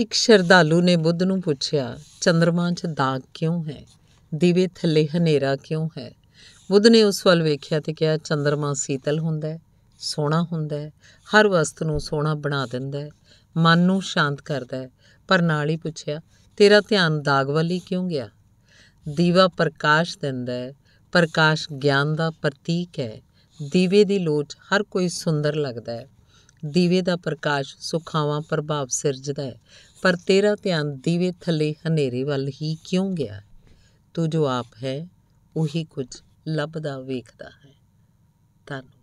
ਇੱਕ ਸ਼ਰਧਾਲੂ ਨੇ ਬੁੱਧ ਨੂੰ ਪੁੱਛਿਆ ਚੰ드ਰਮਾ 'ਚ ਦਾਗ ਕਿਉਂ ਹੈ ਦੀਵੇ ਥੱਲੇ ਹਨੇਰਾ ਕਿਉਂ ਹੈ ਬੁੱਧ ਨੇ ਉਸ ਵੱਲ ਵੇਖਿਆ ਤੇ ਕਿਹਾ ਚੰ드ਰਮਾ ਸੀਤਲ ਹੁੰਦਾ ਹੈ ਸੋਹਣਾ ਹੁੰਦਾ ਹੈ ਹਰ ਵਸਤ ਨੂੰ ਸੋਹਣਾ ਬਣਾ ਦਿੰਦਾ ਹੈ ਮਨ ਨੂੰ ਸ਼ਾਂਤ ਕਰਦਾ ਹੈ ਪਰ ਨਾਲ ਹੀ ਪੁੱਛਿਆ ਤੇਰਾ ਧਿਆਨ ਦਾਗ ਵਾਲੀ ਕਿਉਂ ਗਿਆ ਦੀਵਾ ਪ੍ਰਕਾਸ਼ ਦਿੰਦਾ ਹੈ ਪ੍ਰਕਾਸ਼ ਗਿਆਨ ਦਾ ਪ੍ਰਤੀਕ ਹੈ ਦੀਵੇ ਦੀ ਲੋਚ ਹਰ ਕੋਈ ਸੁੰਦਰ ਲੱਗਦਾ ਹੈ ਦੀਵੇ ਦਾ ਪ੍ਰਕਾਸ਼ ਸੁਖਾਵਾਂ ਪ੍ਰਭਾਵ ਸਿਰਜਦਾ ਹੈ ਪਰ ਤੇਰਾ ਧਿਆਨ ਦੀਵੇ ਥੱਲੇ ਹਨੇਰੇ ਵੱਲ ਹੀ ਕਿਉਂ ਗਿਆ ਤੂੰ ਜੋ ਆਪ ਹੈ ਉਹੀ ਕੁਝ ਲੱਭਦਾ ਵੇਖਦਾ ਹੈ ਧੰਨਵਾਦ